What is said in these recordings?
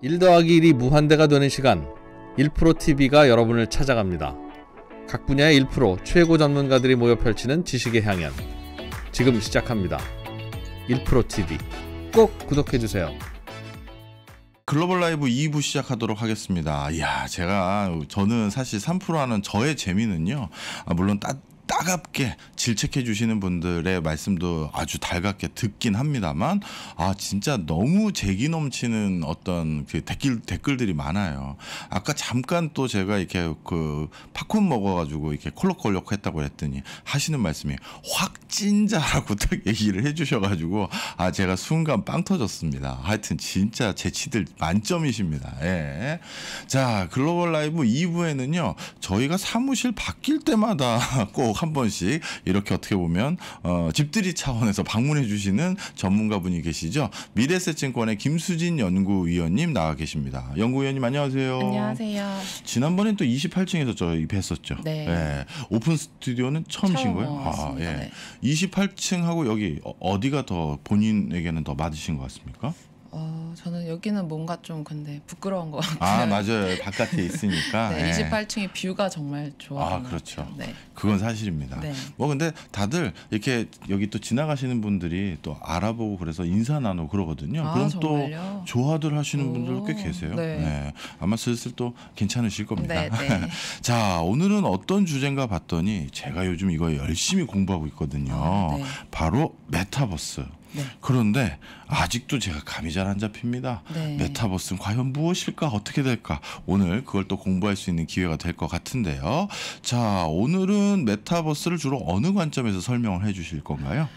1 더하기 1이 무한대가 되는 시간 1프로TV가 여러분을 찾아갑니다. 각 분야의 1 최고 전문가들이 모여 펼치는 지식의 향연 지금 시작합니다. 1프로TV 꼭 구독해주세요. 글로벌 라이브 2부 시작하도록 하겠습니다. 이야, 제가, 저는 사실 3프로 하는 저의 재미는요, 아, 물론 따, 따갑게 질책해 주시는 분들의 말씀도 아주 달갑게 듣긴 합니다만 아 진짜 너무 재기 넘치는 어떤 그 댓글 댓글들이 많아요. 아까 잠깐 또 제가 이렇게 그 팝콘 먹어가지고 이렇게 콜록콜록 했다고 했더니 하시는 말씀이 확진자라고 딱 얘기를 해주셔가지고 아 제가 순간 빵 터졌습니다. 하여튼 진짜 재치들 만점이십니다. 예. 자 글로벌 라이브 2부에는요 저희가 사무실 바뀔 때마다 꼭한 한 번씩 이렇게 어떻게 보면 어, 집들이 차원에서 방문해 주시는 전문가분이 계시죠. 미래세증권의 김수진 연구위원님 나와 계십니다. 연구위원님 안녕하세요. 안녕하세요. 지난번엔 또 28층에서 저희 뵀었죠. 네. 네. 오픈 스튜디오는 처음이신 거예요? 아, 예. 네. 28층하고 여기 어, 어디가 더 본인에게는 더 맞으신 것 같습니까? 어, 저는 여기는 뭔가 좀 근데 부끄러운 것 아, 같아요. 아 맞아요. 바깥에 있으니까. 네, 28층의 예. 뷰가 정말 좋아요. 아 그렇죠. 그렇죠. 네. 그건 사실입니다. 네. 뭐 근데 다들 이렇게 여기 또 지나가시는 분들이 또 알아보고 그래서 인사 나누고 그러거든요. 아, 그럼 정말요? 또 조화들 하시는 분들도 꽤 계세요. 네. 네. 아마 슬슬 또 괜찮으실 겁니다. 네, 네. 자 오늘은 어떤 주제인가 봤더니 제가 요즘 이거 열심히 공부하고 있거든요. 아, 네. 바로 메타버스. 네. 그런데 아직도 제가 감이 잘 안 잡힙니다. 네. 메타버스는 과연 무엇일까? 어떻게 될까? 오늘 그걸 또 공부할 수 있는 기회가 될 것 같은데요. 자, 오늘은 메타버스를 주로 어느 관점에서 설명을 해 주실 건가요?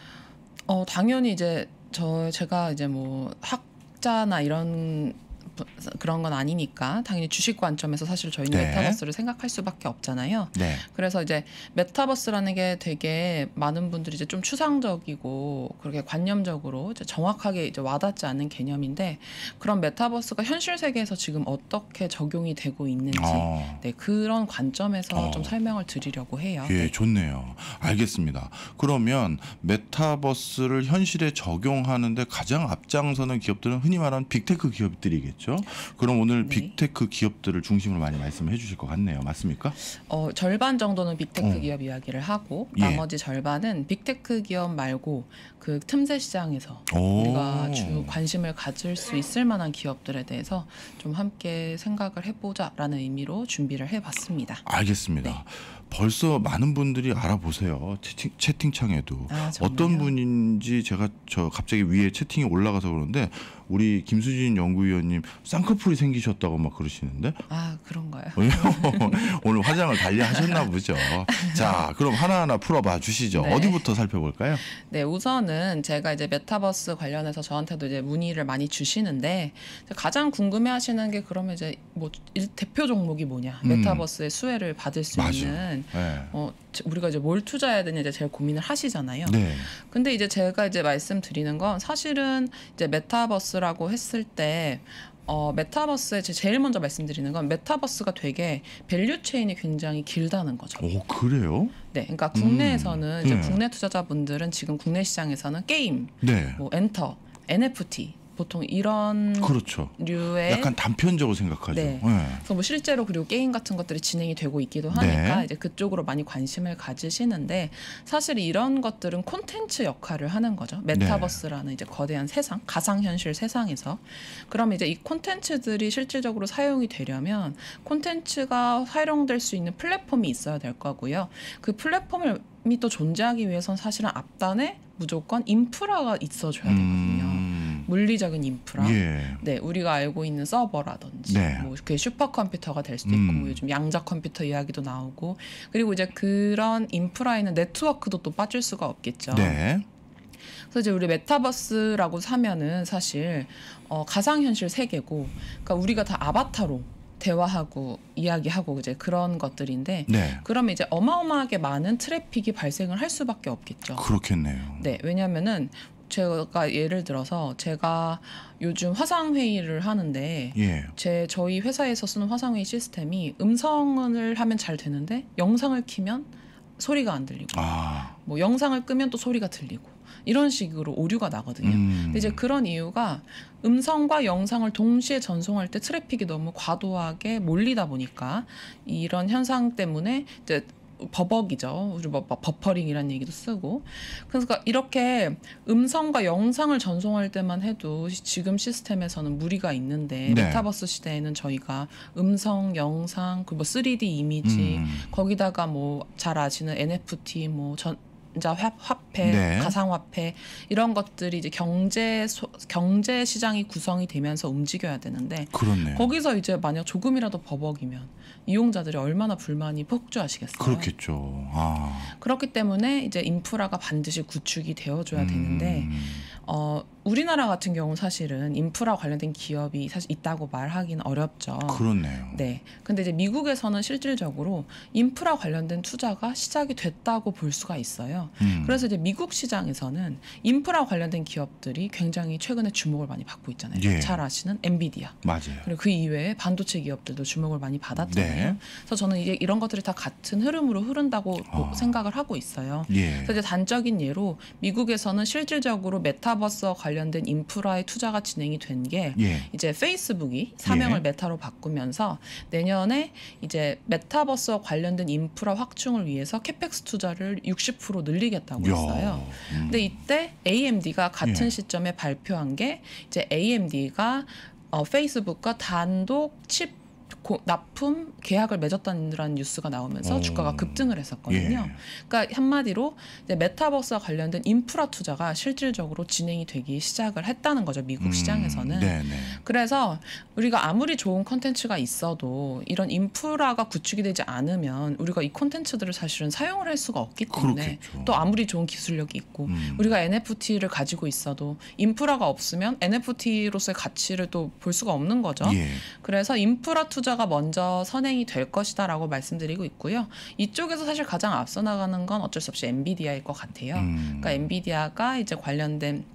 어, 당연히 이제 저 제가 이제 뭐 학자나 이런 그런 건 아니니까 당연히 주식 관점에서 사실 저희는 네. 메타버스를 생각할 수밖에 없잖아요. 네. 그래서 이제 메타버스라는 게 되게 많은 분들이 이제 좀 추상적이고 그렇게 관념적으로 이제 정확하게 이제 와닿지 않은 개념인데 그런 메타버스가 현실 세계에서 지금 어떻게 적용이 되고 있는지 어. 네, 그런 관점에서 어. 좀 설명을 드리려고 해요. 예, 네. 좋네요. 알겠습니다. 그러면 메타버스를 현실에 적용하는데 가장 앞장서는 기업들은 흔히 말하는 빅테크 기업들이겠죠. 그죠 그럼 오늘 네. 빅테크 기업들을 중심으로 많이 말씀해 주실 것 같네요. 맞습니까? 어, 절반 정도는 빅테크 어. 기업 이야기를 하고 예. 나머지 절반은 빅테크 기업 말고 그 틈새 시장에서 오. 우리가 주 관심을 가질 수 있을 만한 기업들에 대해서 좀 함께 생각을 해보자라는 의미로 준비를 해봤습니다. 알겠습니다. 네. 벌써 많은 분들이 알아보세요. 채팅, 창에도 아, 어떤 분인지 제가 저 갑자기 위에 채팅이 올라가서 그런데 우리 김수진 연구위원님 쌍꺼풀이 생기셨다고 막 그러시는데 아 그런가요? 어, 오늘 화장을 달리 하셨나 보죠. 자 그럼 하나하나 풀어봐 주시죠. 네. 어디부터 살펴볼까요? 네 우선은 제가 이제 메타버스 관련해서 저한테도 이제 문의를 많이 주시는데 가장 궁금해하시는 게 그러면 이제 뭐 대표 종목이 뭐냐 음. 메타버스의 수혜를 받을 수 맞아. 있는 네. 어, 우리가 이제 뭘 투자해야 되냐 이제 제일 고민을 하시잖아요. 네. 근데 이제 제가 이제 말씀드리는 건 사실은 이제 메타버스라고 했을 때 어, 메타버스에 제일 먼저 말씀드리는 건 메타버스가 되게 밸류 체인이 굉장히 길다는 거죠. 오, 그래요? 네. 그러니까 국내에서는 음, 이제 네. 국내 투자자분들은 지금 국내 시장에서는 게임, 네. 뭐 엔터, NFT 보통 이런 그렇죠. 류의 약간 단편적으로 생각하죠. 네. 네. 그래서 뭐 실제로 그리고 게임 같은 것들이 진행이 되고 있기도 네. 하니까 네. 이제 그쪽으로 많이 관심을 가지시는데 사실 이런 것들은 콘텐츠 역할을 하는 거죠. 네. 메타버스라는 이제 거대한 세상, 가상 현실 세상에서 그럼 이제 이 콘텐츠들이 실질적으로 사용이 되려면 콘텐츠가 활용될 수 있는 플랫폼이 있어야 될 거고요. 그 플랫폼을 이또 존재하기 위해선 사실은 앞단에 무조건 인프라가 있어줘야 되거든요. 음. 음. 물리적인 인프라, 예. 네 우리가 알고 있는 서버라든지 네. 뭐 그게 슈퍼컴퓨터가 될 수도 있고 음. 뭐 요즘 양자 컴퓨터 이야기도 나오고 그리고 이제 그런 인프라에는 네트워크도 또 빠질 수가 없겠죠. 네. 그래서 이제 우리 메타버스라고 사면은 사실 어, 가상현실 세계고, 그러니까 우리가 다 아바타로 대화하고 이야기하고 이제 그런 것들인데 네. 그러면 이제 어마어마하게 많은 트래픽이 발생을 할 수밖에 없겠죠. 그렇겠네요. 네, 왜냐면은 제가 예를 들어서 제가 요즘 화상 회의를 하는데 예. 제 저희 회사에서 쓰는 화상 회의 시스템이 음성을 하면 잘 되는데 영상을 키면 소리가 안 들리고 아. 뭐 영상을 끄면 또 소리가 들리고 이런 식으로 오류가 나거든요. 음. 근데 이제 그런 이유가 음성과 영상을 동시에 전송할 때 트래픽이 너무 과도하게 몰리다 보니까 이런 현상 때문에 이제 버벅이죠. 뭐, 뭐 버퍼링이라는 얘기도 쓰고. 그러니까 이렇게 음성과 영상을 전송할 때만 해도 지금 시스템에서는 무리가 있는데 네. 메타버스 시대에는 저희가 음성, 영상, 그뭐 3D 이미지 음. 거기다가 뭐 잘 아시는 NFT 뭐전 자 화폐, 네. 가상화폐 이런 것들이 이제 경제 소, 경제 시장이 구성이 되면서 움직여야 되는데 그렇네요. 거기서 이제 만약 조금이라도 버벅이면 이용자들이 얼마나 불만이 폭주하시겠어요. 그렇겠죠. 아. 그렇기 때문에 이제 인프라가 반드시 구축이 되어줘야 음. 되는데 어, 우리나라 같은 경우 사실은 인프라 관련된 기업이 사실 있다고 말하기는 어렵죠. 그렇네요. 네. 근데 이제 미국에서는 실질적으로 인프라 관련된 투자가 시작이 됐다고 볼 수가 있어요. 음. 그래서 이제 미국 시장에서는 인프라 관련된 기업들이 굉장히 최근에 주목을 많이 받고 있잖아요. 예. 잘 아시는 엔비디아. 맞아요. 그리고 그 이외에 반도체 기업들도 주목을 많이 받았잖아요. 네. 그래서 저는 이게 이런 것들이 다 같은 흐름으로 흐른다고 어. 생각을 하고 있어요. 예. 그래서 이제 단적인 예로 미국에서는 실질적으로 메타 버 메타버스와 관련된 인프라의 투자가 진행이 된게 예. 이제 페이스북이 사명을 예. 메타로 바꾸면서 내년에 이제 메타버스와 관련된 인프라 확충을 위해서 캐펙스 투자를 60% 늘리겠다고 야. 했어요. 음. 근데 이때 AMD가 같은 예. 시점에 발표한 게 이제 AMD가 어, 페이스북과 단독 칩 고, 납품 계약을 맺었다는 뉴스가 나오면서 오. 어. 주가가 급등을 했었거든요. 예. 그러니까 한마디로 메타버스와 관련된 인프라 투자가 실질적으로 진행이 되기 시작을 했다는 거죠. 미국 음. 시장에서는. 네네. 그래서 우리가 아무리 좋은 컨텐츠가 있어도 이런 인프라가 구축이 되지 않으면 우리가 이 컨텐츠들을 사실은 사용을 할 수가 없기 때문에 그렇겠죠. 또 아무리 좋은 기술력이 있고 음. 우리가 NFT를 가지고 있어도 인프라가 없으면 NFT로서의 가치를 또 볼 수가 없는 거죠. 예. 그래서 인프라 투자 후자가 먼저 선행이 될 것이다라고 말씀드리고 있고요. 이쪽에서 사실 가장 앞서 나가는 건 어쩔 수 없이 엔비디아일 것 같아요. 음. 그러니까 엔비디아가 이제 관련된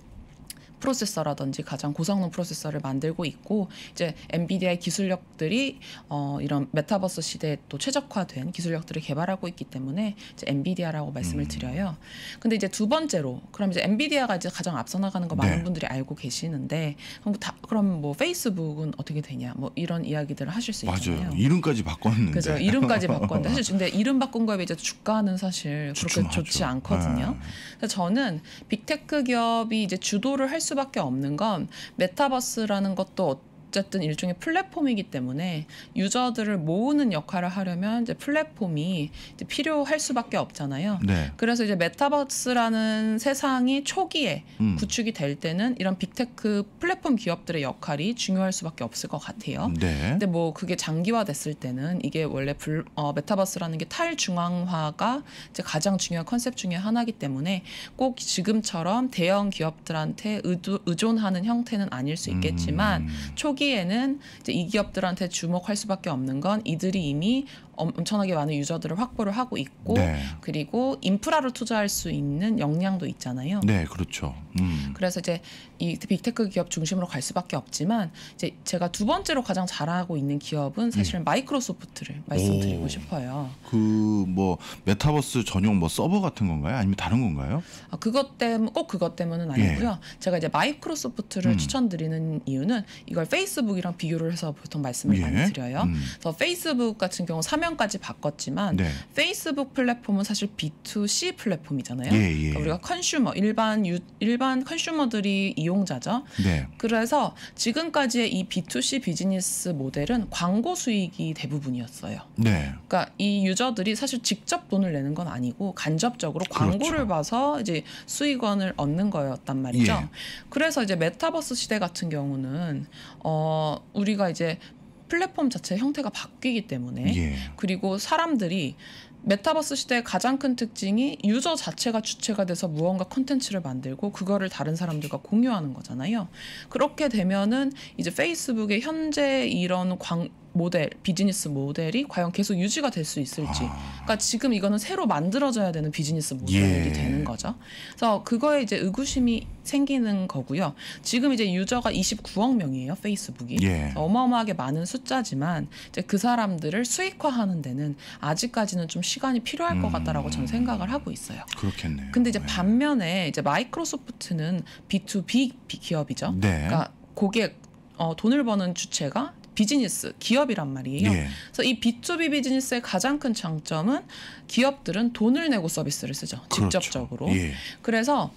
프로세서라든지 가장 고성능 프로세서를 만들고 있고 이제 엔비디아의 기술력들이 어, 이런 메타버스 시대에 또 최적화된 기술력들을 개발하고 있기 때문에 이제 엔비디아라고 말씀을 음. 드려요. 근데 이제 두 번째로 그럼 이제 엔비디아가 이제 가장 앞서 나가는 거 많은 네. 분들이 알고 계시는데 그럼 다 그럼 뭐 페이스북은 어떻게 되냐 뭐 이런 이야기들을 하실 수 있잖아요. 맞아요. 이름까지 바꿨는데. 그래 이름까지 바꿨는데 사실 근데 이름 바꾼 거에 비해 주가는 사실 그렇게 주춤하죠. 좋지 않거든요. 네. 그래서 저는 빅테크 기업이 이제 주도를 할수 수밖에 없는 건 메타버스라는 것도 어쨌든 일종의 플랫폼이기 때문에 유저들을 모으는 역할을 하려면 이제 플랫폼이 이제 필요할 수밖에 없잖아요. 네. 그래서 이제 메타버스라는 세상이 초기에 음. 구축이 될 때는 이런 빅테크 플랫폼 기업들의 역할이 중요할 수밖에 없을 것 같아요. 네. 근데 뭐 그게 장기화됐을 때는 이게 원래 불, 어, 메타버스라는 게 탈중앙화가 이제 가장 중요한 컨셉 중에 하나이기 때문에 꼭 지금처럼 대형 기업들한테 의존하는 형태는 아닐 수 있겠지만 음. 초기 초기에는 이제 이 기업들한테 주목할 수밖에 없는 건 이들이 이미 엄청나게 많은 유저들을 확보를 하고 있고 네. 그리고 인프라로 투자할 수 있는 역량도 있잖아요. 네, 그렇죠. 음. 그래서 이제 이 빅테크 기업 중심으로 갈 수밖에 없지만 이제 제가 두 번째로 가장 잘하고 있는 기업은 사실 음. 마이크로소프트를 말씀드리고 오. 싶어요. 그 뭐 메타버스 전용 뭐 서버 같은 건가요? 아니면 다른 건가요? 아, 그것 때문 꼭 그것 때문은 아니고요. 예. 제가 이제 마이크로소프트를 음. 추천드리는 이유는 이걸 페이스 페이스북이랑 비교를 해서 보통 말씀을 예. 많이 드려요. 음. 그래서 페이스북 같은 경우 사명까지 바꿨지만 네. 페이스북 플랫폼은 사실 B2C 플랫폼이잖아요. 예, 예. 그러니까 우리가 컨슈머 일반 유, 일반 컨슈머들이 이용자죠. 네. 그래서 지금까지의 이 B2C 비즈니스 모델은 광고 수익이 대부분이었어요. 네. 그러니까 이 유저들이 사실 직접 돈을 내는 건 아니고 간접적으로 그렇죠. 광고를 그렇죠. 봐서 이제 수익원을 얻는 거였단 말이죠. 예. 그래서 이제 메타버스 시대 같은 경우는 어 어, 우리가 이제 플랫폼 자체 형태가 바뀌기 때문에 예. 그리고 사람들이 메타버스 시대의 가장 큰 특징이 유저 자체가 주체가 돼서 무언가 컨텐츠를 만들고 그거를 다른 사람들과 공유하는 거잖아요. 그렇게 되면은 이제 페이스북의 현재 이런 광 모델, 비즈니스 모델이 과연 계속 유지가 될 수 있을지. 아. 그러니까 지금 이거는 새로 만들어져야 되는 비즈니스 모델이 예. 되는 거죠. 그래서 그거에 이제 의구심이 생기는 거고요. 지금 이제 유저가 29억 명이에요, 페이스북이. 예. 어마어마하게 많은 숫자지만 이제 그 사람들을 수익화하는 데는 아직까지는 좀 시간이 필요할 것 같다라고 저는 음. 생각을 하고 있어요. 그렇겠네요. 근데 이제 네. 반면에 이제 마이크로소프트는 B2B 기업이죠. 네. 그러니까 고객 어, 돈을 버는 주체가 비즈니스 기업이란 말이에요. 예. 그래서 이 B2B 비즈니스의 가장 큰 장점은 기업들은 돈을 내고 서비스를 쓰죠. 그렇죠. 직접적으로. 그렇죠. 예. 그래서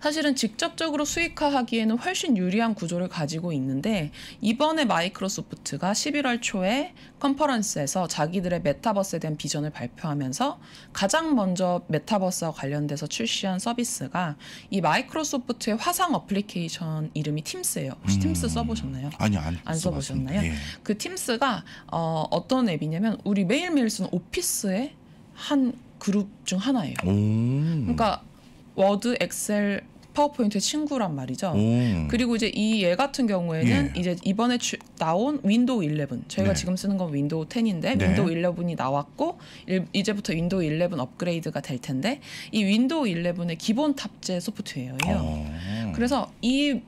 사실은 직접적으로 수익화하기에는 훨씬 유리한 구조를 가지고 있는데 이번에 마이크로소프트가 11월 초에 컨퍼런스에서 자기들의 메타버스에 대한 비전을 발표하면서 가장 먼저 메타버스와 관련돼서 출시한 서비스가 이 마이크로소프트의 화상 어플리케이션 이름이 팀스예요. 혹시 음... 팀스 써보셨나요? 아니요, 안, 안 써보셨나요? 예. 그 팀스가 어, 어떤 앱이냐면 우리 매일매일 쓰는 오피스의 한 그룹 중 하나예요. 오. 그러니까 워드, 엑셀, 파워포인트의 친구란 말이죠. 오. 그리고 이제 이 얘 같은 경우에는 예. 이제 이번에 주, 나온 윈도우 11 저희가 네. 지금 쓰는 건 윈도우 10인데 윈도우 11이 나왔고 일, 이제부터 윈도우 11 업그레이드가 될 텐데 이 윈도우 11의 기본 탑재 소프트웨어예요. 오. 어. 그래서 이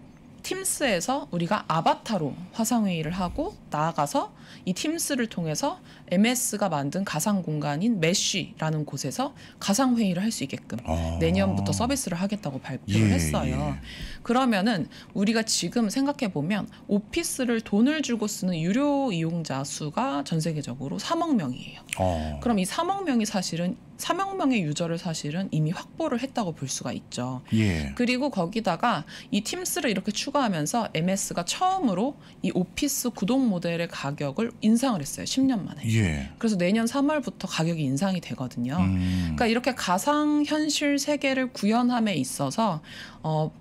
팀스에서 우리가 아바타로 화상회의를 하고 나아가서 이 팀스를 통해서 MS가 만든 가상 공간인 메쉬라는 곳에서 가상 회의를 할 수 있게끔 아. 내년부터 서비스를 하겠다고 발표를 예, 했어요. 예. 그러면은 우리가 지금 생각해 보면 오피스를 돈을 주고 쓰는 유료 이용자 수가 전 세계적으로 3억 명이에요. 아. 그럼 이 3억 명이 사실은 3억 명의 유저를 사실은 이미 확보를 했다고 볼 수가 있죠. 예. 그리고 거기다가 이 팀스를 이렇게 추가하면서 MS가 처음으로 이 오피스 구독 모델의 가격을 인상을 했어요. 10년 만에. 예. 예. 그래서 내년 3월부터 가격이 인상이 되거든요. 음. 그러니까 이렇게 가상 현실 세계를 구현함에 있어서 어,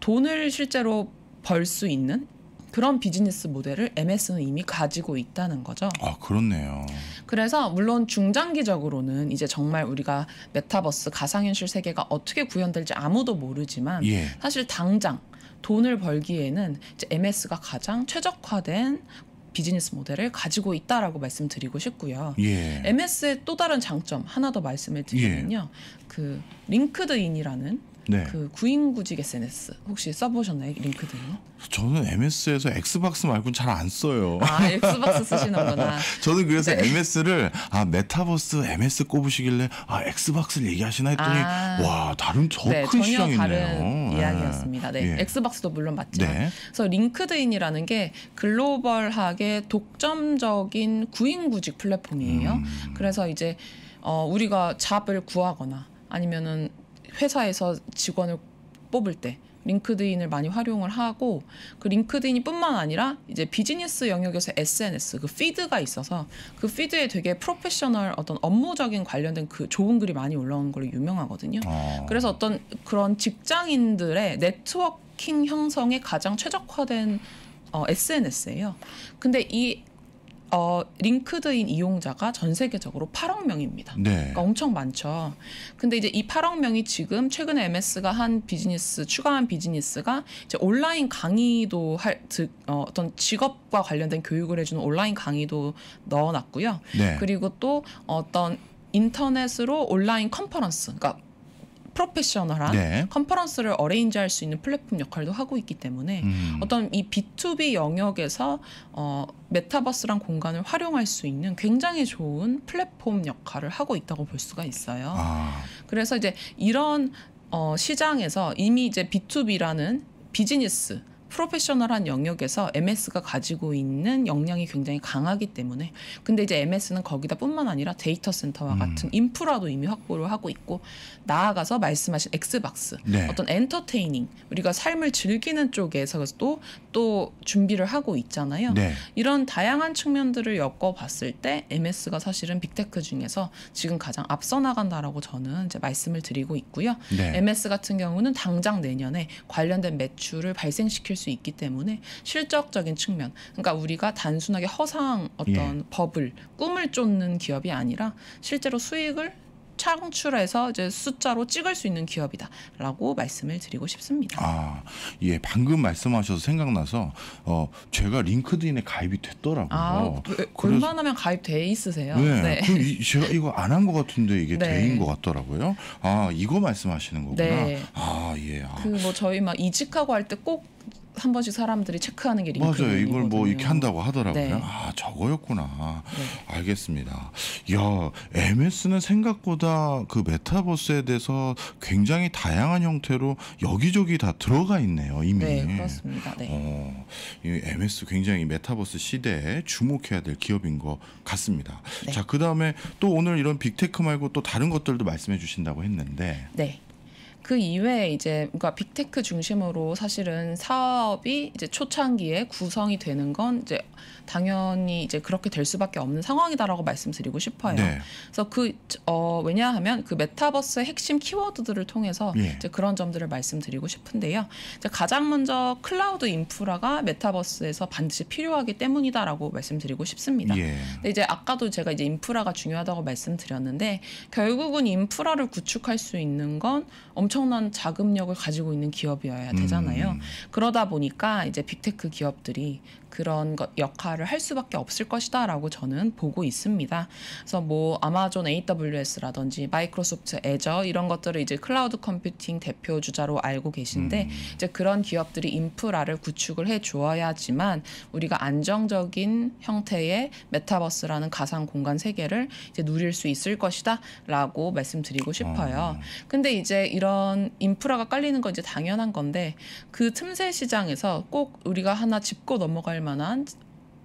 돈을 실제로 벌 수 있는 그런 비즈니스 모델을 MS는 이미 가지고 있다는 거죠. 아, 그렇네요. 그래서 물론 중장기적으로는 이제 정말 우리가 메타버스 가상현실 세계가 어떻게 구현될지 아무도 모르지만 예. 사실 당장 돈을 벌기에는 이제 MS가 가장 최적화된 비즈니스 모델을 가지고 있다라고 말씀드리고 싶고요. 예. MS의 또 다른 장점 하나 더 말씀을 드리면요. 예. 그 링크드인이라는 네. 그 구인구직 SNS 혹시 써보셨나요 링크드요? 저는 MS에서 엑스박스 말고는 잘 안 써요. 아 엑스박스 쓰시는구나. 저는 그래서 네. MS를 아 메타버스 MS 꼽으시길래 아 엑스박스를 얘기하시나 했더니 아. 와 다른 저큰 네, 시장이네요. 다른 예. 이야기였습니다. 네, 예. 엑스박스도 물론 맞죠. 네. 그래서 링크드인이라는 게 글로벌하게 독점적인 구인구직 플랫폼이에요. 음. 그래서 이제 어, 우리가 잡을 구하거나 아니면은 회사에서 직원을 뽑을 때 링크드인을 많이 활용을 하고 그 링크드인이 뿐만 아니라 이제 비즈니스 영역에서 SNS 그 피드가 있어서 그 피드에 되게 프로페셔널 어떤 업무적인 관련된 그 좋은 글이 많이 올라오는 걸로 유명하거든요. 아. 그래서 어떤 그런 직장인들의 네트워킹 형성에 가장 최적화된 어, SNS예요. 근데 이 어, 링크드인 이용자가 전 세계적으로 8억 명입니다. 네. 그러니까 엄청 많죠. 근데 이제 이 8억 명이 지금 최근에 MS가 한 비즈니스 추가한 비즈니스가 이제 온라인 강의도 할 드, 어, 어떤 직업과 관련된 교육을 해주는 온라인 강의도 넣어놨고요. 네. 그리고 또 어떤 인터넷으로 온라인 컨퍼런스, 그러니까 프로페셔널한 네. 컨퍼런스를 어레인지할 수 있는 플랫폼 역할도 하고 있기 때문에 음. 어떤 이 B2B 영역에서 어, 메타버스란 공간을 활용할 수 있는 굉장히 좋은 플랫폼 역할을 하고 있다고 볼 수가 있어요. 아. 그래서 이제 이런 어, 시장에서 이미 이제 B2B라는 비즈니스 프로페셔널한 영역에서 MS가 가지고 있는 역량이 굉장히 강하기 때문에 근데 이제 MS는 거기다 뿐만 아니라 데이터 센터와 음. 같은 인프라도 이미 확보를 하고 있고 나아가서 말씀하신 엑스박스 네. 어떤 엔터테이닝 우리가 삶을 즐기는 쪽에서도 또 준비를 하고 있잖아요. 네. 이런 다양한 측면들을 엮어봤을 때 MS가 사실은 빅테크 중에서 지금 가장 앞서 나간다라고 저는 이제 말씀을 드리고 있고요. 네. MS 같은 경우는 당장 내년에 관련된 매출을 발생시킬 수수 있기 때문에 실적적인 측면 그러니까 우리가 단순하게 허상 어떤 예. 법을 꿈을 쫓는 기업이 아니라 실제로 수익을 창출해서 이제 숫자로 찍을 수 있는 기업이다라고 말씀을 드리고 싶습니다. 아, 예, 방금 말씀하셔서 생각나서 어, 제가 링크드인에 가입이 됐더라고요. 아, 왜, 얼마나면 가입돼 있으세요? 네, 네. 그 이, 제가 이거 안 한 것 같은데 이게 네. 돼인 것 같더라고요. 아, 이거 말씀하시는 거구나. 네. 아, 예. 아. 그 뭐 저희 막 이직하고 할때꼭 한 번씩 사람들이 체크하는 게링크드인 맞아요. 이걸 뭐 이렇게 한다고 하더라고요. 네. 아 저거였구나. 네. 알겠습니다. 야 MS는 생각보다 그 메타버스에 대해서 굉장히 다양한 형태로 여기저기 다 들어가 있네요. 이미. 네 그렇습니다. 네. 어, MS 굉장히 메타버스 시대에 주목해야 될 기업인 것 같습니다. 네. 자그 다음에 또 오늘 이런 빅테크 말고 또 다른 것들도 말씀해 주신다고 했는데. 네. 그 이외에 이제 그러니까 빅테크 중심으로 사실은 사업이 이제 초창기에 구성이 되는 건 이제 당연히 이제 그렇게 될 수밖에 없는 상황이다라고 말씀드리고 싶어요. 네. 그래서 그 어, 왜냐하면 그 메타버스의 핵심 키워드들을 통해서 예. 이제 그런 점들을 말씀드리고 싶은데요. 이제 가장 먼저 클라우드 인프라가 메타버스에서 반드시 필요하기 때문이다라고 말씀드리고 싶습니다. 예. 근데 이제 아까도 제가 이제 인프라가 중요하다고 말씀드렸는데 결국은 인프라를 구축할 수 있는 건 엄청난 자금력을 가지고 있는 기업이어야 되잖아요. 음. 그러다 보니까 이제 빅테크 기업들이 그런 것, 역할을 할 수밖에 없을 것이다라고 저는 보고 있습니다. 그래서 뭐 아마존 AWS라든지 마이크로소프트 애저 이런 것들을 이제 클라우드 컴퓨팅 대표 주자로 알고 계신데 음. 이제 그런 기업들이 인프라를 구축을 해 주어야지만 우리가 안정적인 형태의 메타버스라는 가상 공간 세계를 이제 누릴 수 있을 것이다라고 말씀드리고 싶어요. 어. 근데 이제 이런 인프라가 깔리는 건 이제 당연한 건데 그 틈새 시장에서 꼭 우리가 하나 짚고 넘어갈 만한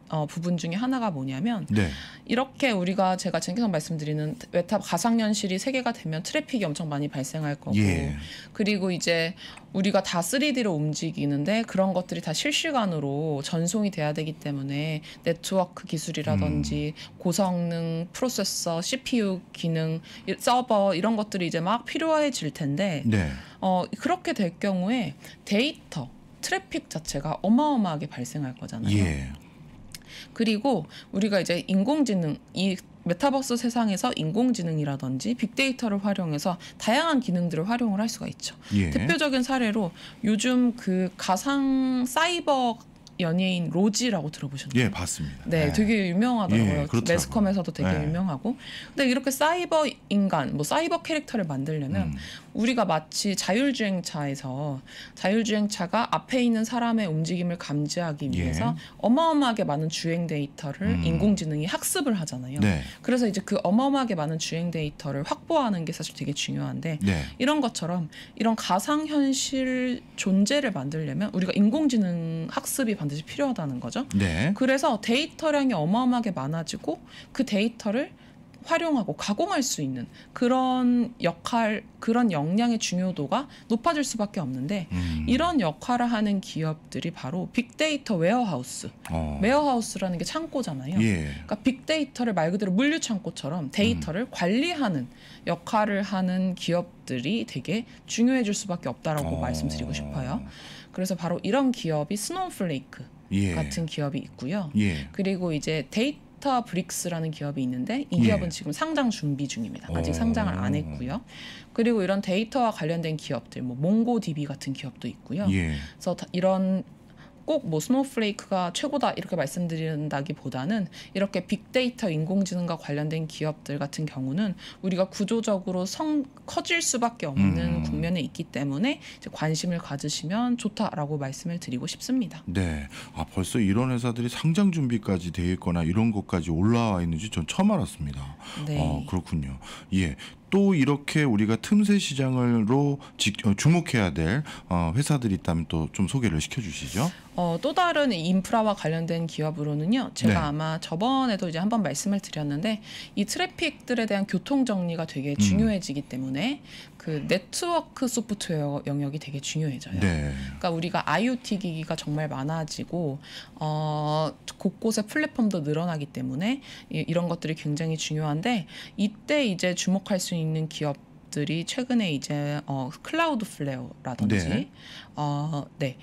어, 부분 중에 하나가 뭐냐면 네. 이렇게 우리가 제가 지금 계속 말씀드리는 외탑 가상현실이 세계가 되면 트래픽이 엄청 많이 발생할 거고 예. 그리고 이제 우리가 다 3D로 움직이는데 그런 것들이 다 실시간으로 전송이 돼야 되기 때문에 네트워크 기술이라든지 음. 고성능 프로세서, CPU 기능, 서버 이런 것들이 이제 막 필요해질 텐데 네. 어, 그렇게 될 경우에 데이터 트래픽 자체가 어마어마하게 발생할 거잖아요. 예. 그리고 우리가 이제 인공지능 이 메타버스 세상에서 인공지능이라든지 빅데이터를 활용해서 다양한 기능들을 활용을 할 수가 있죠. 예. 대표적인 사례로 요즘 그 가상 사이버 연예인 로지라고 들어보셨나요? 예, 봤습니다. 네, 네. 되게 유명하더라고요. 예, 매스컴에서도 되게 네. 유명하고. 근데 이렇게 사이버 인간, 뭐 사이버 캐릭터를 만들려면 음. 우리가 마치 자율주행차에서 자율주행차가 앞에 있는 사람의 움직임을 감지하기 예. 위해서 예. 어마어마하게 많은 주행 데이터를 음. 인공지능이 학습을 하잖아요. 네. 그래서 이제 그 어마어마하게 많은 주행 데이터를 확보하는 게 사실 되게 중요한데 네. 이런 것처럼 이런 가상현실 존재를 만들려면 우리가 인공지능 학습이 반 반드시 필요하다는 거죠. 네. 그래서 데이터량이 어마어마하게 많아지고 그 데이터를 활용하고 가공할 수 있는 그런 역할, 그런 역량의 중요도가 높아질 수밖에 없는데 음. 이런 역할을 하는 기업들이 바로 빅데이터 웨어하우스. 어. 웨어하우스라는 게 창고잖아요. 예. 그러니까 빅데이터를 말 그대로 물류 창고처럼 데이터를 음. 관리하는 역할을 하는 기업들이 되게 중요해질 수밖에 없다라고 어. 말씀드리고 싶어요. 그래서 바로 이런 기업이 스노우플레이크 예. 같은 기업이 있고요. 예. 그리고 이제 데이터 브릭스라는 기업이 있는데 이 예. 기업은 예. 지금 상장 준비 중입니다. 아직 오. 어. 상장을 안 했고요. 그리고 이런 데이터와 관련된 기업들, 뭐몽고디비 같은 기업도 있고요. 예. 그래서 이런 꼭뭐 스노우플레이크가 최고다 이렇게 말씀드린다기보다는 이렇게 빅데이터 인공지능과 관련된 기업들 같은 경우는 우리가 구조적으로 성 커질 수밖에 없는 음. 국면에 있기 때문에 이제 관심을 가지시면 좋다라고 말씀을 드리고 싶습니다. 네, 아 벌써 이런 회사들이 상장 준비까지 돼 있거나 이런 것까지 올라와 있는지 전 처음 알았습니다. 네. 아, 그렇군요. 예, 또 이렇게 우리가 틈새 시장으로 어, 주목해야 될 어, 회사들이 있다면 또 좀 소개를 시켜주시죠. 어, 또 다른 인프라와 관련된 기업으로는요. 제가 네. 아마 저번에도 이제 한번 말씀을 드렸는데 이 트래픽들에 대한 교통 정리가 되게 중요해지기 음. 때문에 그 네트워크 소프트웨어 영역이 되게 중요해져요. 네. 그러니까 우리가 IoT 기기가 정말 많아지고 어, 곳곳에 플랫폼도 늘어나기 때문에 이, 이런 것들이 굉장히 중요한데 이때 이제 주목할 수 있는 기업 들이 최근에 이제 어 클라우드 플레어라든지 네. 어네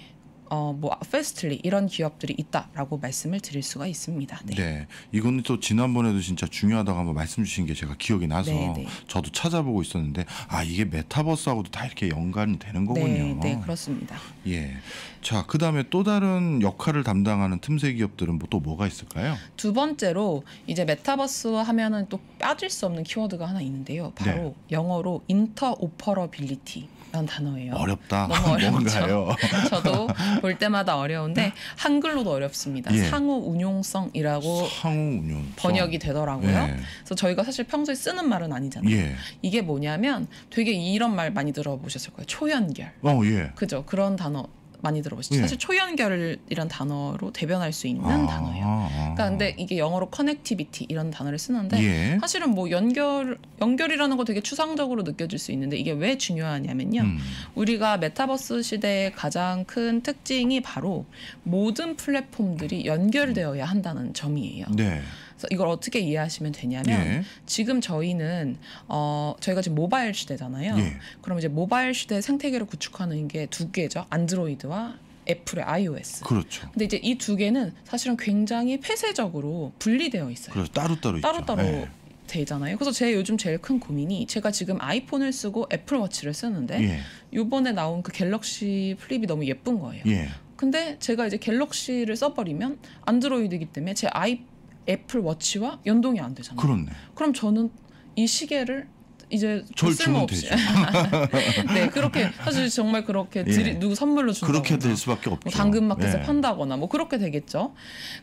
어, 뭐 페스트리 이런 기업들이 있다라고 말씀을 드릴 수가 있습니다. 네. 네. 이건 또 지난번에도 진짜 중요하다고 한번 말씀 주신 게 제가 기억이 나서 네네. 네. 저도 찾아보고 있었는데 아 이게 메타버스하고도 다 이렇게 연관이 되는 네, 거군요. 네, 네 그렇습니다. 예. 자 그다음에 또 다른 역할을 담당하는 틈새 기업들은 뭐또 뭐가 있을까요? 두 번째로 이제 메타버스 하면은 또 빠질 수 없는 키워드가 하나 있는데요. 바로 네. 영어로 인터오퍼러빌리티 복잡 단어예요. 어렵다. 너무 어렵죠. 저도 볼 때마다 어려운데 네. 한글로도 어렵습니다. 예. 상호 운용성이라고 상호 운용성. 번역이 되더라고요. 예. 그래서 저희가 사실 평소에 쓰는 말은 아니잖아요. 예. 이게 뭐냐면 되게 이런 말 많이 들어보셨을 거예요. 초연결. 어, 예. 그죠. 그런 단어 많이 들어보시죠. 예. 사실 초연결이란 단어로 대변할 수 있는 아 단어예요. 그러니까 근데 이게 영어로 커넥티비티 이런 단어를 쓰는데 예. 사실은 뭐 연결 연결이라는 거 되게 추상적으로 느껴질 수 있는데 이게 왜 중요하냐면요. 음. 우리가 메타버스 시대의 가장 큰 특징이 바로 모든 플랫폼들이 연결되어야 한다는 점이에요. 네. 그래서 이걸 어떻게 이해하시면 되냐면 예. 지금 저희는 어 저희가 지금 모바일 시대잖아요. 예. 그럼 이제 모바일 시대 생태계를 구축하는 게 두 개죠. 안드로이드와 애플의 iOS. 그렇죠. 근데 이제 이 두 개는 사실은 굉장히 폐쇄적으로 분리되어 있어요. 그렇죠. 따로따로 따로따로 예. 되잖아요. 그래서 제 요즘 제일 큰 고민이 제가 지금 아이폰을 쓰고 애플워치를 쓰는데 예. 요번에 나온 그 갤럭시 플립이 너무 예쁜 거예요. 예. 근데 제가 이제 갤럭시를 써버리면 안드로이드이기 때문에 제 아이 폰 애플 워치와 연동이 안 되잖아요. 그렇네. 그럼 저는 이 시계를 이제 쓸모없이 네 그렇게 사실 정말 그렇게 드리, 예. 누구 선물로 주는 그렇게 될 수밖에 없죠. 뭐 당근마켓에 예. 판다거나 뭐 그렇게 되겠죠.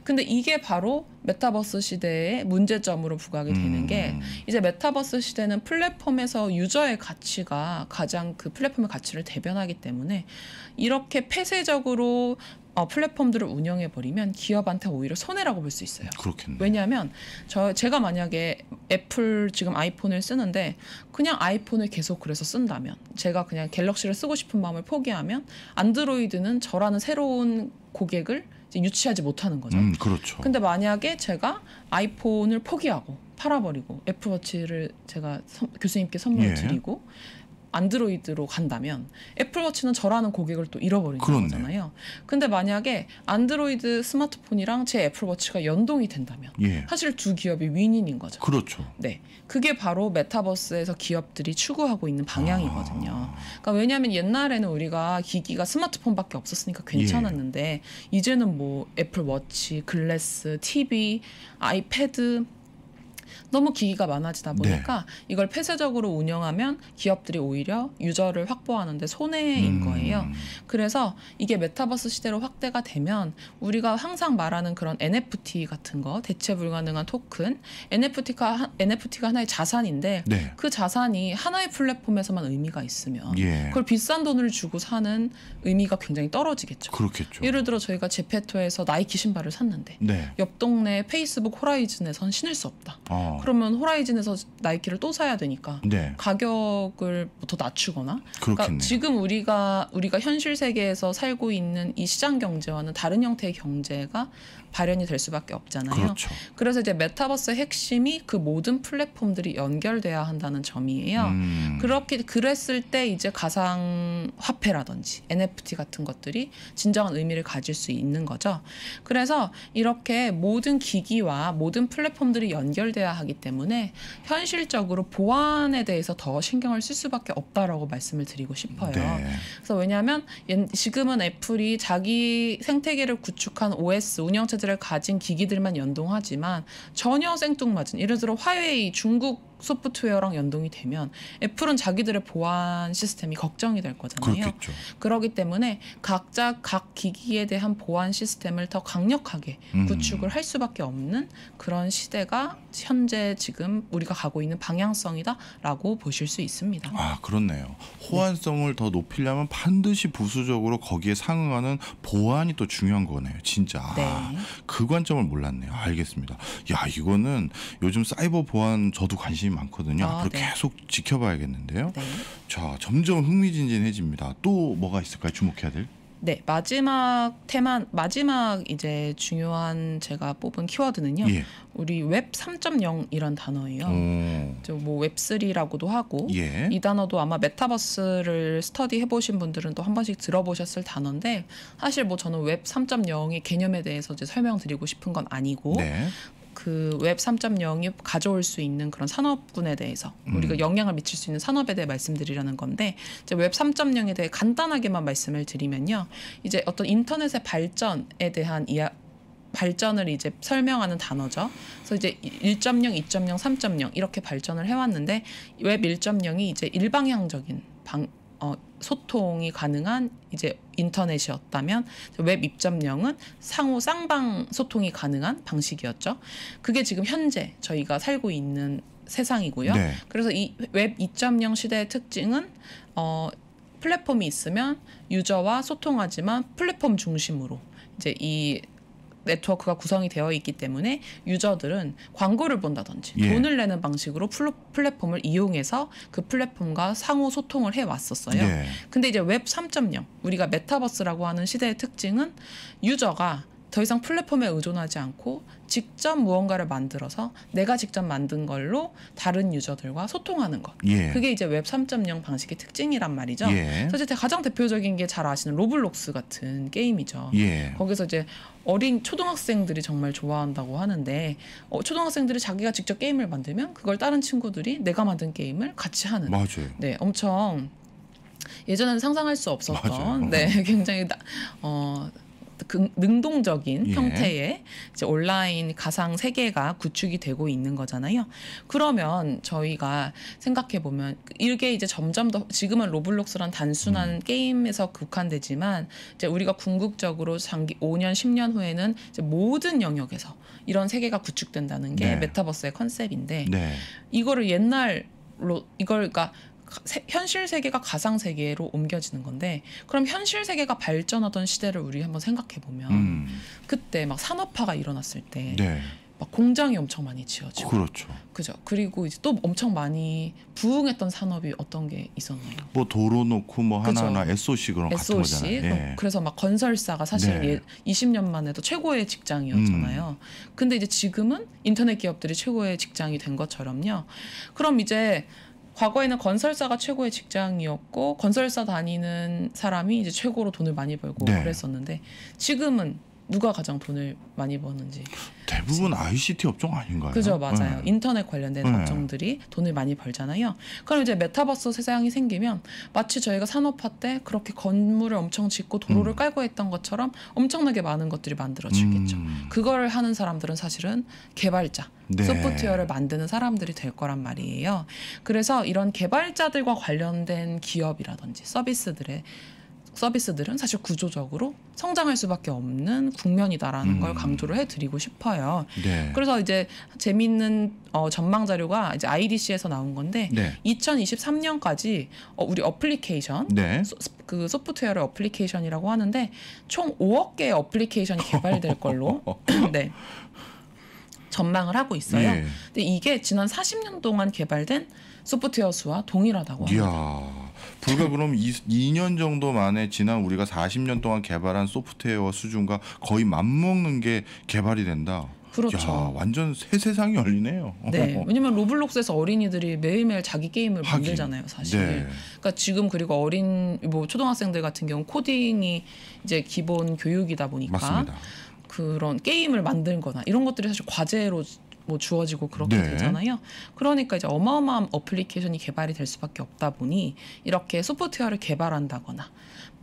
근데 이게 바로 메타버스 시대의 문제점으로 부각이 되는 음. 게 이제 메타버스 시대는 플랫폼에서 유저의 가치가 가장 그 플랫폼의 가치를 대변하기 때문에 이렇게 폐쇄적으로 어, 플랫폼들을 운영해 버리면 기업한테 오히려 손해라고 볼 수 있어요. 그렇겠네. 왜냐하면 저 제가 만약에 애플 지금 아이폰을 쓰는데 그냥 아이폰을 계속 그래서 쓴다면 제가 그냥 갤럭시를 쓰고 싶은 마음을 포기하면 안드로이드는 저라는 새로운 고객을 유치하지 못하는 거죠. 음, 그렇죠. 근데 만약에 제가 아이폰을 포기하고 팔아버리고 애플워치를 제가 서, 교수님께 선물을 예. 드리고 안드로이드로 간다면 애플워치는 저라는 고객을 또 잃어버리는 그렇네 거잖아요. 근데 만약에 안드로이드 스마트폰이랑 제 애플워치가 연동이 된다면 예. 사실 두 기업이 윈윈인 거죠. 그렇죠. 네. 그게 바로 메타버스에서 기업들이 추구하고 있는 방향이거든요. 아. 그러니까 왜냐하면 옛날에는 우리가 기기가 스마트폰밖에 없었으니까 괜찮았는데 예. 이제는 뭐 애플워치, 글래스, TV, 아이패드 너무 기기가 많아지다 네. 보니까 네. 이걸 폐쇄적으로 운영하면 기업들이 오히려 유저를 확보하는데 손해인 음. 거예요. 그래서 이게 메타버스 시대로 확대가 되면 우리가 항상 말하는 그런 NFT 같은 거 대체 불가능한 토큰 NFT가 NFT가 하나의 자산인데 네. 그 자산이 하나의 플랫폼에서만 의미가 있으면 예. 그걸 비싼 돈을 주고 사는 의미가 굉장히 떨어지겠죠. 그렇겠죠. 예를 들어 저희가 제페토에서 나이키 신발을 샀는데 네. 옆 동네 페이스북 호라이즌에선 신을 수 없다. 아. 어. 그러면 호라이즌에서 나이키를 또 사야 되니까 네. 가격을 뭐 더 낮추거나 그러니까 지금 우리가 우리가 현실 세계에서 살고 있는 이 시장 경제와는 다른 형태의 경제가 발현이 될 수밖에 없잖아요. 그렇죠. 그래서 이제 메타버스의 핵심이 그 모든 플랫폼들이 연결돼야 한다는 점이에요. 음. 그렇게 그랬을 때 이제 가상 화폐라든지 NFT 같은 것들이 진정한 의미를 가질 수 있는 거죠. 그래서 이렇게 모든 기기와 모든 플랫폼들이 연결돼야 있야 하기 때문에 현실적으로 보안에 대해서 더 신경을 쓸 수밖에 없다라고 말씀을 드리고 싶어요. 네. 그래서 왜냐하면 지금은 애플이 자기 생태계를 구축한 OS 운영체제를 가진 기기들만 연동하지만 전혀 생뚱맞은 예를 들어 화웨이 중국 소프트웨어랑 연동이 되면 애플은 자기들의 보안 시스템이 걱정이 될 거잖아요. 그렇겠죠. 그렇기 때문에 각자 각 기기에 대한 보안 시스템을 더 강력하게 음. 구축을 할 수밖에 없는 그런 시대가 현재 지금 우리가 가고 있는 방향성이다라고 보실 수 있습니다. 아 그렇네요. 호환성을 네. 더 높이려면 반드시 부수적으로 거기에 상응하는 보안이 또 중요한 거네요. 진짜 아, 네. 그 관점을 몰랐네요. 알겠습니다. 야 이거는 요즘 사이버 보안 저도 관심 많거든요. 아, 앞으로 네. 계속 지켜봐야겠는데요. 네. 자, 점점 흥미진진해집니다. 또 뭐가 있을까요? 주목해야 될? 네, 마지막 테마 마지막 이제 중요한 제가 뽑은 키워드는요. 예. 우리 웹 3.0이란 단어예요. 저뭐 웹3라고도 하고 예. 이 단어도 아마 메타버스를 스터디 해 보신 분들은 또 한 번씩 들어보셨을 단어인데 사실 뭐 저는 웹 3.0의 개념에 대해서 이제 설명드리고 싶은 건 아니고 네. 그웹 3.0이 가져올 수 있는 그런 산업군에 대해서 음. 우리가 영향을 미칠 수 있는 산업에 대해 말씀드리려는 건데 이제 웹 3.0에 대해 간단하게만 말씀을 드리면요. 이제 어떤 인터넷의 발전에 대한 이야 발전을 이제 설명하는 단어죠. 그래서 이제 1.0, 2.0, 3.0 이렇게 발전을 해왔는데 웹 1.0이 이제 일방향적인 방, 어, 소통이 가능한 이제 인터넷이었다면 웹입점령은 상호 쌍방 소통이 가능한 방식이었죠. 그게 지금 현재 저희가 살고 있는 세상이고요. 네. 그래서 이 웹 2.0 시대의 특징은 어, 플랫폼이 있으면 유저와 소통하지만 플랫폼 중심으로 이제 이 네트워크가 구성이 되어 있기 때문에 유저들은 광고를 본다든지 예. 돈을 내는 방식으로 플랫폼을 이용해서 그 플랫폼과 상호 소통을 해 왔었어요. 예. 근데 이제 웹 3.0 우리가 메타버스라고 하는 시대의 특징은 유저가 더 이상 플랫폼에 의존하지 않고 직접 무언가를 만들어서 내가 직접 만든 걸로 다른 유저들과 소통하는 것. 예. 그게 이제 웹 3.0 방식의 특징이란 말이죠. 예. 사실 제가 가장 대표적인 게 잘 아시는 로블록스 같은 게임이죠. 예. 거기서 이제 어린 초등학생들이 정말 좋아한다고 하는데 어, 초등학생들이 자기가 직접 게임을 만들면 그걸 다른 친구들이 내가 만든 게임을 같이 하는. 맞아요. 네, 엄청 예전에는 상상할 수 없었던 맞아요. 네, 굉장히 나, 어 능동적인 예. 형태의 온라인 가상 세계가 구축이 되고 있는 거잖아요. 그러면 저희가 생각해 보면 이게 이제 점점 더 지금은 로블록스란 단순한 음. 게임에서 국한되지만 이제 우리가 궁극적으로 장기 5년 10년 후에는 모든 영역에서 이런 세계가 구축된다는 게 네. 메타버스의 컨셉인데 네. 이거를 옛날 로 이걸 그러니까 세, 현실 세계가 가상 세계로 옮겨지는 건데 그럼 현실 세계가 발전하던 시대를 우리 한번 생각해 보면 음. 그때 막 산업화가 일어났을 때 네. 막 공장이 엄청 많이 지어지고 그렇죠. 그죠. 그리고 이제 또 엄청 많이 부흥했던 산업이 어떤 게 있었나요? 뭐 도로 놓고 뭐 그죠. 하나나 SOC 그런 SOC? 같은 거잖아요. 예. 어, 그래서 막 건설사가 사실 네. 예, 20년만 해도 최고의 직장이었잖아요. 음. 근데 이제 지금은 인터넷 기업들이 최고의 직장이 된 것처럼요. 그럼 이제 과거에는 건설사가 최고의 직장이었고 건설사 다니는 사람이 이제 최고로 돈을 많이 벌고 네. 그랬었는데 지금은 누가 가장 돈을 많이 버는지 대부분 ICT 업종 아닌가요? 그죠 맞아요. 네. 인터넷 관련된 네. 업종들이 돈을 많이 벌잖아요. 그럼 이제 메타버스 세상이 생기면 마치 저희가 산업화 때 그렇게 건물을 엄청 짓고 도로를 음. 깔고 했던 것처럼 엄청나게 많은 것들이 만들어지겠죠. 음. 그거 하는 사람들은 사실은 개발자, 네. 소프트웨어를 만드는 사람들이 될 거란 말이에요. 그래서 이런 개발자들과 관련된 기업이라든지 서비스들의 서비스들은 사실 구조적으로 성장할 수밖에 없는 국면이다라는 음. 걸 강조를 해드리고 싶어요. 네. 그래서 이제 재미있는 어, 전망 자료가 이제 IDC에서 나온 건데 네. 2023년까지 어, 우리 어플리케이션 네. 소, 그 소프트웨어를 어플리케이션이라고 하는데 총 5억 개의 어플리케이션이 개발될 걸로 네. 전망을 하고 있어요. 네. 근데 이게 지난 40년 동안 개발된 소프트웨어 수와 동일하다고 합니다. 이야. 불과 그럼 2, 년 정도 만에 지난 우리가 40년 동안 개발한 소프트웨어 수준과 거의 맞먹는 게 개발이 된다. 그렇죠. 야, 완전 새 세상이 열리네요. 네. 왜냐면 로블록스에서 어린이들이 매일매일 자기 게임을 하긴. 만들잖아요, 사실. 네. 그러니까 지금 그리고 어린 뭐 초등학생들 같은 경우 코딩이 이제 기본 교육이다 보니까 맞습니다. 그런 게임을 만들거나 이런 것들이 사실 과제로 뭐 주어지고 그렇게 네. 되잖아요. 그러니까 이제 어마어마한 어플리케이션이 개발이 될 수밖에 없다 보니 이렇게 소프트웨어를 개발한다거나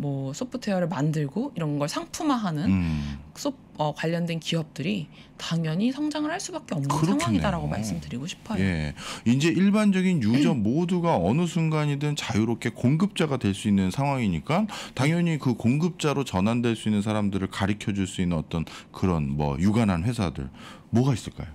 뭐 소프트웨어를 만들고 이런 걸 상품화하는 음. 소, 어, 관련된 기업들이 당연히 성장을 할 수밖에 없는 그렇겠네요. 상황이다라고 말씀드리고 싶어요. 예. 이제 일반적인 유저 모두가 어느 순간이든 자유롭게 공급자가 될 수 있는 상황이니까 당연히 그 공급자로 전환될 수 있는 사람들을 가르쳐 줄 수 있는 어떤 그런 뭐 유관한 회사들 뭐가 있을까요?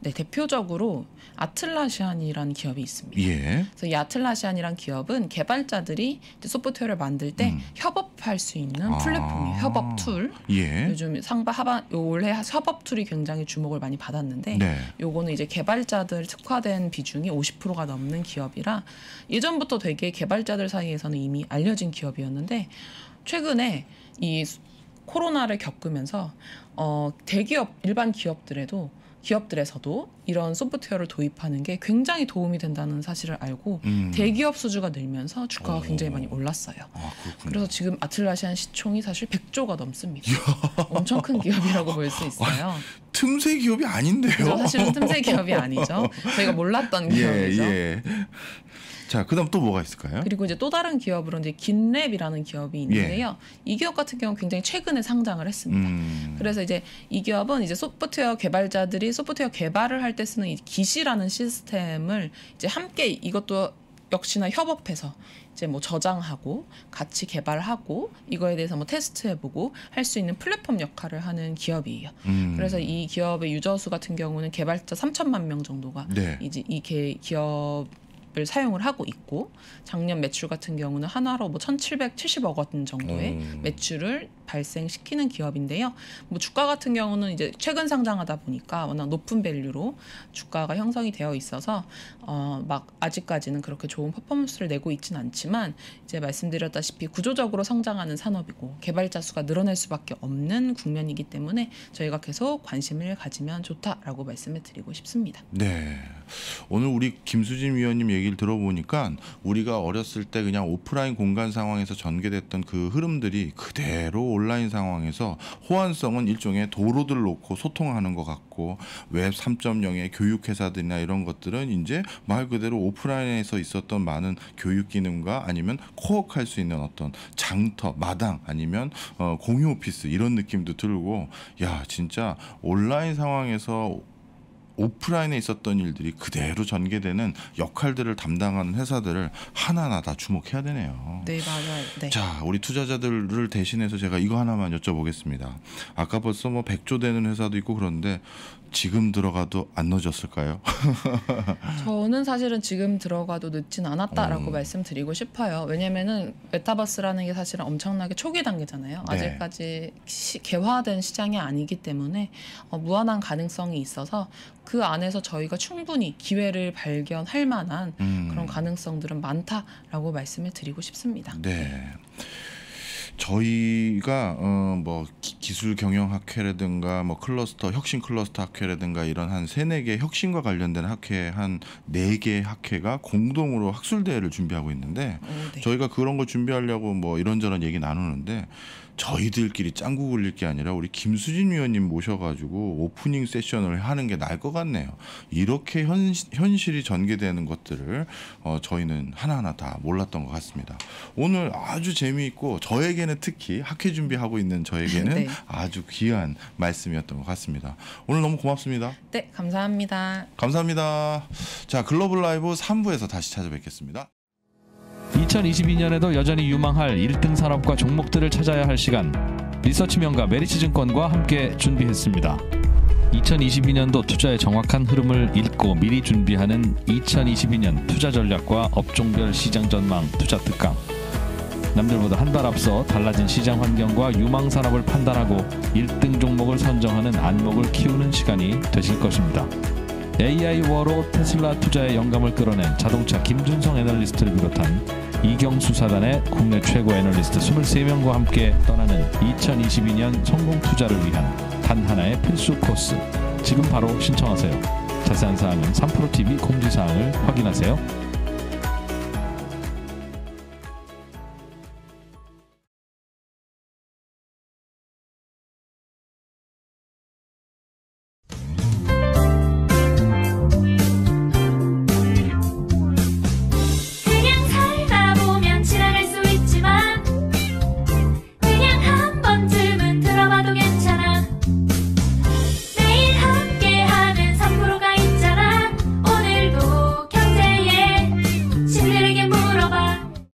네, 대표적으로 아틀라시안이라는 기업이 있습니다. 예. 그래서 이아틀라시안이라는 기업은 개발자들이 소프트웨어를 만들 때 음. 협업할 수 있는 아. 플랫폼이에요. 아 협업 툴. 예. 요즘 상바 하반 올해 협업 툴이 굉장히 주목을 많이 받았는데 네. 요거는 이제 개발자들 특화된 비중이 50%가 넘는 기업이라 예전부터 되게 개발자들 사이에서는 이미 알려진 기업이었는데 최근에 이 코로나를 겪으면서 어 대기업 일반 기업들에도 기업들에서도 이런 소프트웨어를 도입하는 게 굉장히 도움이 된다는 사실을 알고 음. 대기업 수주가 늘면서 주가가 오. 굉장히 많이 올랐어요. 아, 그래서 지금 아틀라시안 시총이 사실 100조가 넘습니다. 엄청 큰 기업이라고 볼 수 있어요. 틈새 기업이 아닌데요. 사실은 틈새 기업이 아니죠. 저희가 몰랐던 예, 기업이죠. 예, 예. 자, 그다음 또 뭐가 있을까요? 그리고 이제 또 다른 기업으로 이제 긴랩이라는 기업이 예. 있는데요. 예. 이 기업 같은 경우는 굉장히 최근에 상장을 했습니다. 음. 그래서 이제 이 기업은 이제 소프트웨어 개발자들이 소프트웨어 개발을 할 때 쓰는 이 기시라는 시스템을 이제 함께 이것도 역시나 협업해서 이제 뭐 저장하고 같이 개발하고 이거에 대해서 뭐 테스트해보고 할 수 있는 플랫폼 역할을 하는 기업이에요. 음. 그래서 이 기업의 유저 수 같은 경우는 개발자 3천만 명 정도가 네. 이제 이 개, 기업 을 사용을 하고 있고 작년 매출 같은 경우는 하나로 뭐 1,770억 원 정도의 음. 매출을 발생시키는 기업인데요. 뭐 주가 같은 경우는 이제 최근 상장하다 보니까 워낙 높은 밸류로 주가가 형성이 되어 있어서 어 막 아직까지는 그렇게 좋은 퍼포먼스를 내고 있진 않지만 이제 말씀드렸다시피 구조적으로 성장하는 산업이고 개발자 수가 늘어날 수밖에 없는 국면이기 때문에 저희가 계속 관심을 가지면 좋다라고 말씀을 드리고 싶습니다. 네. 오늘 우리 김수진 위원님 얘기를 들어보니까 우리가 어렸을 때 그냥 오프라인 공간 상황에서 전개됐던 그 흐름들이 그대로 온라인 상황에서 호환성은 일종의 도로들 놓고 소통하는 것 같고 웹 3.0의 교육 회사들이나 이런 것들은 이제 말 그대로 오프라인에서 있었던 많은 교육 기능과 아니면 코어할 수 있는 어떤 장터, 마당 아니면 어, 공유 오피스 이런 느낌도 들고 야 진짜 온라인 상황에서 오프라인에 있었던 일들이 그대로 전개되는 역할들을 담당하는 회사들을 하나하나 다 주목해야 되네요. 네, 맞아요. 네. 자, 우리 투자자들을 대신해서 제가 이거 하나만 여쭤보겠습니다. 아까 벌써 뭐 100조 되는 회사도 있고 그런데 지금 들어가도 안 늦었을까요? 저는 사실은 지금 들어가도 늦진 않았다라고 음. 말씀드리고 싶어요. 왜냐면 메타버스라는 게 사실은 엄청나게 초기 단계잖아요. 네. 아직까지 시, 개화된 시장이 아니기 때문에 어, 무한한 가능성이 있어서 그 안에서 저희가 충분히 기회를 발견할 만한 음. 그런 가능성들은 많다라고 말씀을 드리고 싶습니다. 네. 저희가 어 뭐 기술 경영 학회라든가 뭐 클러스터 혁신 클러스터 학회라든가 이런 한 세네 개 혁신과 관련된 학회 한 네 개 학회가 공동으로 학술 대회를 준비하고 있는데 오, 음, 네. 저희가 그런 걸 준비하려고 뭐 이런저런 얘기 나누는데 저희들끼리 짱구 굴릴 게 아니라 우리 김수진 위원님 모셔가지고 오프닝 세션을 하는 게 나을 것 같네요. 이렇게 현, 현실이 전개되는 것들을 어, 저희는 하나하나 다 몰랐던 것 같습니다. 오늘 아주 재미있고 저에게는 특히 학회 준비하고 있는 저에게는 네. 아주 귀한 말씀이었던 것 같습니다. 오늘 너무 고맙습니다. 네, 감사합니다. 감사합니다. 자, 글로벌 라이브 3부에서 다시 찾아뵙겠습니다. 2022년에도 여전히 유망할 1등 산업과 종목들을 찾아야 할 시간 리서치명가 메리츠증권과 함께 준비했습니다. 2022년도 투자의 정확한 흐름을 읽고 미리 준비하는 2022년 투자 전략과 업종별 시장 전망 투자 특강. 남들보다 한발 앞서 달라진 시장 환경과 유망 산업을 판단하고 1등 종목을 선정하는 안목을 키우는 시간이 되실 것입니다. AI 워로 테슬라 투자에 영감을 끌어낸 자동차 김준성 애널리스트를 비롯한 이경수 사단의 국내 최고 애널리스트 23명과 함께 떠나는 2022년 성공 투자를 위한 단 하나의 필수 코스. 지금 바로 신청하세요. 자세한 사항은 3프로TV 공지사항을 확인하세요.